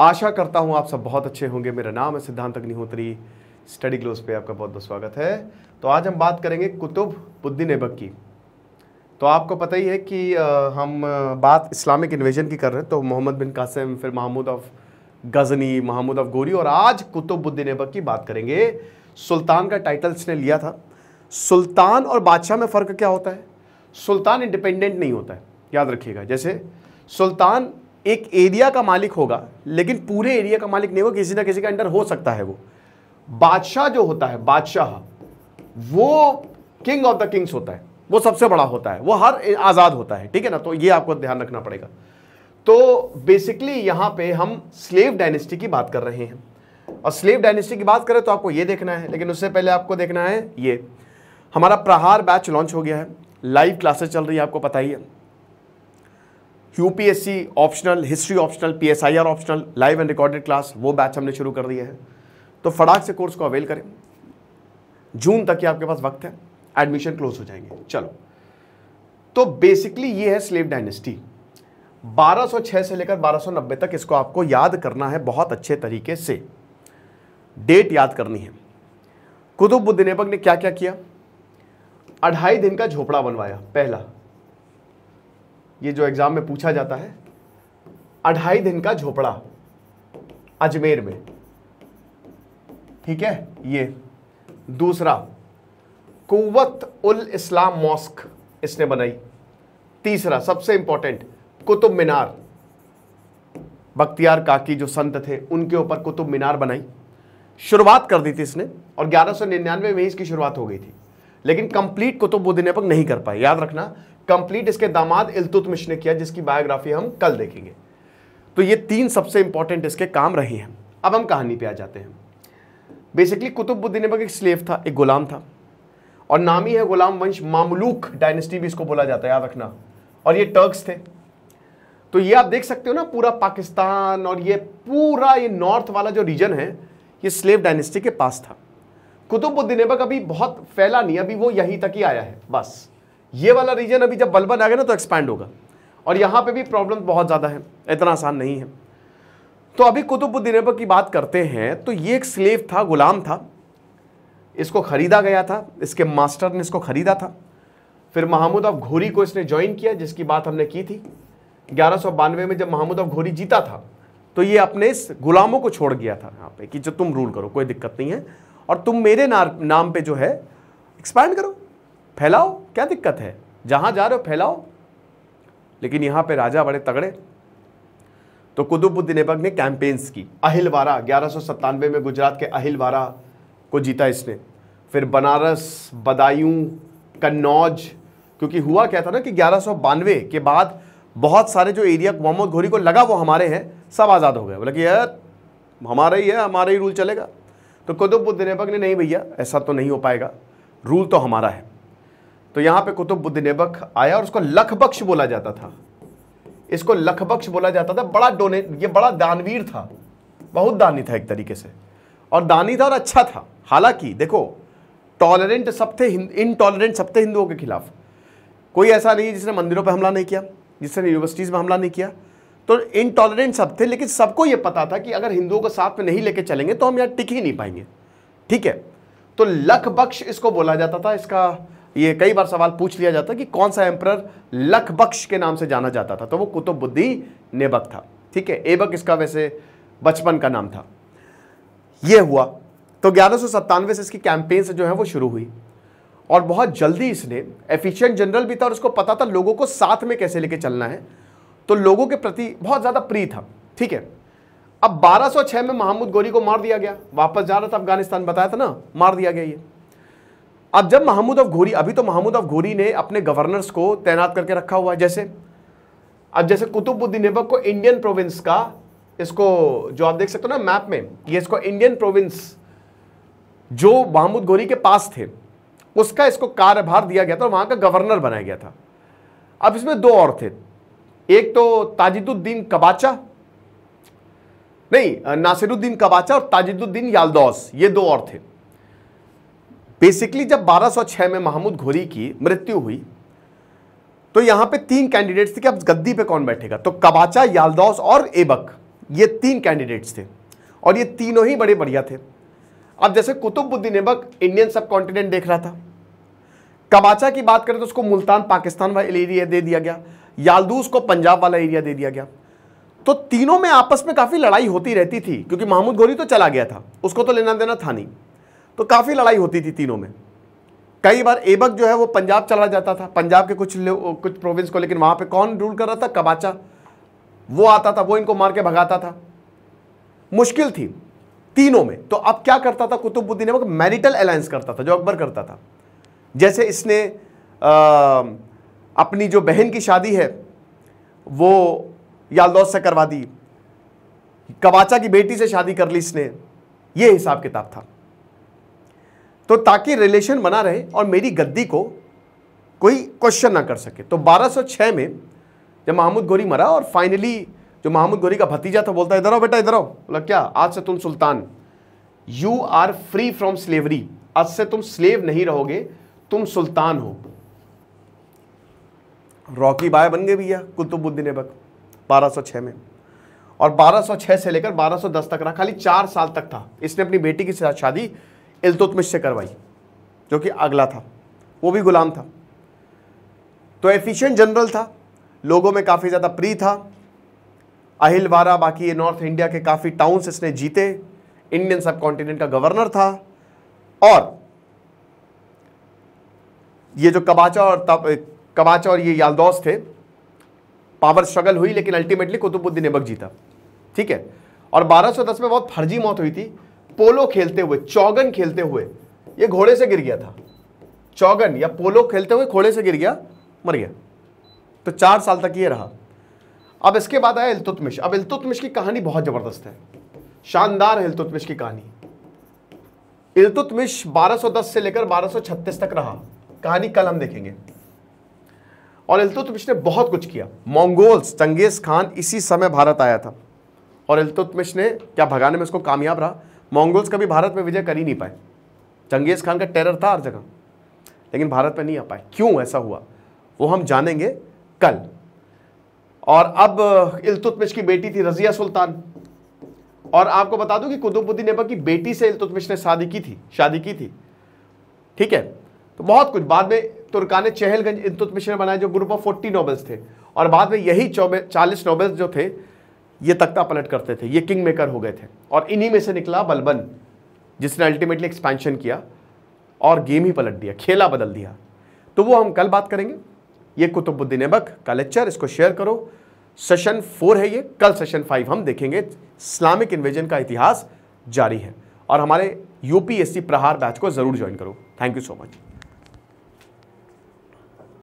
आशा करता हूँ आप सब बहुत अच्छे होंगे मेरा नाम है सिद्धांत अग्निहोत्री स्टडी ग्लोज पे आपका बहुत बहुत स्वागत है तो आज हम बात करेंगे कुतुब बुद्दीन ऐबक की तो आपको पता ही है कि हम बात इस्लामिक इन्वेजन की कर रहे हैं तो मोहम्मद बिन कासिम फिर महमूद ऑफ गजनी महमूद ऑफ गोरी और आज कुतुबुद्दीन ऐबक की बात करेंगे सुल्तान का टाइटल इसने लिया था सुल्तान और बादशाह में फ़र्क क्या होता है सुल्तान इंडिपेंडेंट नहीं होता है याद रखिएगा जैसे सुल्तान एक एरिया का मालिक होगा लेकिन पूरे एरिया का मालिक नहीं होगा किसी ना किसी के अंडर हो सकता है वो बादशाह जो होता है बादशाह वो किंग ऑफ द किंग्स होता है वो सबसे बड़ा होता है वो हर आज़ाद होता है ठीक है ना तो ये आपको ध्यान रखना पड़ेगा तो बेसिकली यहां पे हम स्लेव डायनेस्टी की बात कर रहे हैं और स्लेव डायनेस्टी की बात करें तो आपको ये देखना है लेकिन उससे पहले आपको देखना है ये हमारा प्रहार बैच लॉन्च हो गया है लाइव क्लासेस चल रही है आपको पता ही है UPSC optional history optional PSIR optional live and recorded class वो बैच हमने शुरू कर दिया है तो फटाक से कोर्स को अवेल करें जून तक ही आपके पास वक्त है एडमिशन क्लोज हो जाएंगे चलो तो बेसिकली ये है स्लेव डायनेस्टी 1206 से लेकर 1290 तक इसको आपको याद करना है बहुत अच्छे तरीके से डेट याद करनी है कुतुबुद्दीन ऐबक ने क्या क्या किया अढ़ाई दिन का झोपड़ा बनवाया पहला ये जो एग्ज़ाम में पूछा जाता है अढ़ाई दिन का झोपड़ा अजमेर में ठीक है ये दूसरा कुवत उल इस्लाम मॉस्क इसने बनाई तीसरा सबसे इंपॉर्टेंट कुतुब मीनार बख्तियार काकी जो संत थे उनके ऊपर कुतुब मीनार बनाई शुरुआत कर दी थी इसने और 1199 में इसकी शुरुआत हो गई थी लेकिन कंप्लीट कुतुबुद्दीन ऐबक नहीं कर पाए याद रखना कंप्लीट इसके दामाद इलतुतमिश ने किया जिसकी बायोग्राफी हम कल देखेंगे तो ये तीन सबसे इंपॉर्टेंट इसके काम रहे हैं अब हम कहानी पे आ जाते हैं बेसिकली कुतुबुद्दीन एक स्लेव था एक गुलाम था और नाम ही है गुलाम वंश मामलूक डायनेस्टी भी इसको बोला जाता है याद रखना और ये टर्क्स थे तो ये आप देख सकते हो ना पूरा पाकिस्तान और ये पूरा ये नॉर्थ वाला जो रीजन है ये स्लेव डायनेस्टी के पास था कुतुबुद्दीन एबक अभी बहुत फैला नहीं अभी वो यहीं तक ही आया है बस ये वाला रीजन अभी जब बलबन आ गया ना तो एक्सपैंड होगा और यहाँ पे भी प्रॉब्लम बहुत ज़्यादा है इतना आसान नहीं है तो अभी कुतुबुद्दीन ऐबक की बात करते हैं तो ये एक स्लेव था गुलाम था इसको ख़रीदा गया था इसके मास्टर ने इसको ख़रीदा था फिर महमूद अफ घोरी को इसने ज्वाइन किया जिसकी बात हमने की थी ग्यारह में जब महमूद अफ घोरी जीता था तो ये अपने इस गुलामों को छोड़ गया था यहाँ पे कि जो तुम रूल करो कोई दिक्कत नहीं है और तुम मेरे नाम पे जो है एक्सपैंड करो फैलाओ क्या दिक्कत है जहाँ जा रहे हो फैलाओ लेकिन यहाँ पे राजा बड़े तगड़े तो कुतुबुद्दीन ऐबक ने कैंपेन्स की अहिलवारा ग्यारह में गुजरात के अहिलवारा को जीता इसने फिर बनारस बदायूं कन्नौज क्योंकि हुआ क्या था ना कि ग्यारह के बाद बहुत सारे जो एरिया मोहम्मद घोरी को लगा वो हमारे हैं सब आज़ाद हो गए बोला कि यार हमारा ही है हमारा ही रूल चलेगा तो कुतुबुद्दीन ऐबक ने नहीं भैया ऐसा तो नहीं हो पाएगा रूल तो हमारा है तो यहां पे बुद्ध नेबक आया और उसको लखबख्श बोला जाता था इसको लखबख्श बोला जाता था बड़ा डोने ये बड़ा दानवीर था बहुत दानी था एक तरीके से और दानी था और अच्छा था हालांकि देखो टॉलरेंट सब थे इनटॉलरेंट सब थे हिंदुओं के खिलाफ कोई ऐसा नहीं जिसने मंदिरों पर हमला नहीं किया जिसने यूनिवर्सिटीज़ में हमला नहीं किया तो इनटॉलरेंट सब थे लेकिन सबको ये पता था कि अगर हिंदुओं को साथ में नहीं लेके चलेंगे तो हम यहाँ टिक ही नहीं पाएंगे ठीक है तो लखबख्श इसको बोला जाता था इसका ये कई बार सवाल पूछ लिया जाता कि कौन सा एम्प्रर लखबख्श के नाम से जाना जाता था तो वो कुतुबुद्दी नेबक था ठीक है एबक इसका वैसे बचपन का नाम था ये हुआ तो ग्यारह से इसकी कैंपेन से जो है वो शुरू हुई और बहुत जल्दी इसने एफिशिएंट जनरल भी था और उसको पता था लोगों को साथ में कैसे लेके चलना है तो लोगों के प्रति बहुत ज़्यादा प्रिय था ठीक है अब 1206 में महमूद गोरी को मार दिया गया वापस जा रहा था अफगानिस्तान बताया था ना मार दिया गया ये अब जब महमूद अफ घोरी अभी तो महमूद अफ घोरी ने अपने गवर्नर्स को तैनात करके रखा हुआ है जैसे अब जैसे कुतुबुद्दीन ऐबक को इंडियन प्रोविंस का इसको जो आप देख सकते हो ना मैप में ये इसको इंडियन प्रोविंस जो महमूद घोरी के पास थे उसका इसको कार्यभार दिया गया था वहां का गवर्नर बनाया गया था अब इसमें दो और थे एक तो ताजिदुद्दीन कबाचा नहीं नासिरुद्दीन कबाचा और ताजिदुद्दीन यालदौस ये दो और थे बेसिकली जब 1206 में महमूद घोरी की मृत्यु हुई तो यहाँ पे तीन कैंडिडेट्स थे कि अब गद्दी पे कौन बैठेगा तो कबाचा यालदौस और एबक ये तीन कैंडिडेट्स थे और ये तीनों ही बड़े बढ़िया थे अब जैसे Qutbuddin Aibak Indian subcontinent देख रहा था कबाचा की बात करें तो उसको मुल्तान पाकिस्तान वाला एरिया दे दिया गया यालदूस को पंजाब वाला एरिया दे दिया गया तो तीनों में आपस में काफ़ी लड़ाई होती रहती थी क्योंकि महमूद घोरी तो चला गया था उसको तो लेना देना था नहीं तो काफ़ी लड़ाई होती थी तीनों में कई बार एबक जो है वो पंजाब चला जाता था पंजाब के कुछ कुछ प्रोविंस को लेकिन वहाँ पर कौन रूल कर रहा था कबाचा वो आता था वो इनको मार के भगाता था मुश्किल थी तीनों में तो अब क्या करता था कुतुबुद्दीन एबक मैरिटल अलायंस करता था जो अकबर करता था जैसे इसने आ, अपनी जो बहन की शादी है वो यालदौस से करवा दी कबाचा की बेटी से शादी कर ली इसने ये हिसाब किताब था तो ताकि रिलेशन बना रहे और मेरी गद्दी को कोई क्वेश्चन ना कर सके तो 1206 में जब महमूद गोरी मरा और फाइनली जो महमूद गोरी का भतीजा था बोलता है इधर आओ बेटा इधर आओ बोला क्या आज से तुम सुल्तान you are free from slavery आज से तुम स्लेव नहीं रहोगे तुम सुल्तान हो रॉकी बाय बन गए भैया कुतुबुद्दीन ऐबक बारह में और 1206 से लेकर 1210 तक रहा खाली चार साल तक था इसने अपनी बेटी की शादी इल्तुतमिश से करवाई जो कि अगला था वो भी गुलाम था तो एफिशिएंट जनरल था लोगों में काफ़ी ज़्यादा प्री था अहिलवारा बाकी ये नॉर्थ इंडिया के काफ़ी टाउन्स इसने जीते इंडियन सब कॉन्टिनेंट का गवर्नर था और ये जो कबाचा और तब कबाचा और ये यालदौस थे पावर स्ट्रगल हुई लेकिन अल्टीमेटली कुतुबुद्दीन एबक जीता ठीक है और 1210 में बहुत फर्जी मौत हुई थी पोलो खेलते हुए चौगन खेलते हुए ये घोड़े से गिर गया था चौगन या पोलो खेलते हुए घोड़े से गिर गया मर गया तो चार साल तक ये रहा अब इसके बाद आया इलतुतमिश अब इलतुतमिश की कहानी बहुत ज़बरदस्त है शानदार है इलतुतमिश की कहानी इलतुतमिश 1210 से लेकर 1236 तक रहा कहानी कल हम देखेंगे और इलतुतमिश ने बहुत कुछ किया मंगोल्स चंगेज खान इसी समय भारत आया था और इलतुतमिश ने क्या भगाने में उसको कामयाब रहा मंगोल्स कभी भारत में विजय कर ही नहीं पाए चंगेज़ खान का टेरर था हर जगह लेकिन भारत में नहीं आ पाए क्यों ऐसा हुआ वो हम जानेंगे कल और अब इलतुतमिश की बेटी थी रजिया सुल्तान और आपको बता दूं कि कुतुबुद्दीन ऐबक की बेटी से इलतुतमिश ने शादी की थी शादी की थी ठीक है तो बहुत कुछ बाद में तुर्कान चहलगंज इलतुतमिश ने बनाया जो ग्रुप ऑफ फोर्टी नॉबल्स थे और बाद में यही चालीस नॉबल्स जो थे ये तख्ता पलट करते थे ये किंग मेकर हो गए थे और इन्हीं में से निकला बलबन जिसने अल्टीमेटली एक्सपेंशन किया और गेम ही पलट दिया खेला बदल दिया तो वो हम कल बात करेंगे ये कुतुबुद्दीन एबक का लेक्चर इसको शेयर करो सेशन फोर है ये कल सेशन फाइव हम देखेंगे इस्लामिक इन्वेजन का इतिहास जारी है और हमारे यूपीएससी प्रहार बैच को ज़रूर ज्वाइन करो थैंक यू सो मच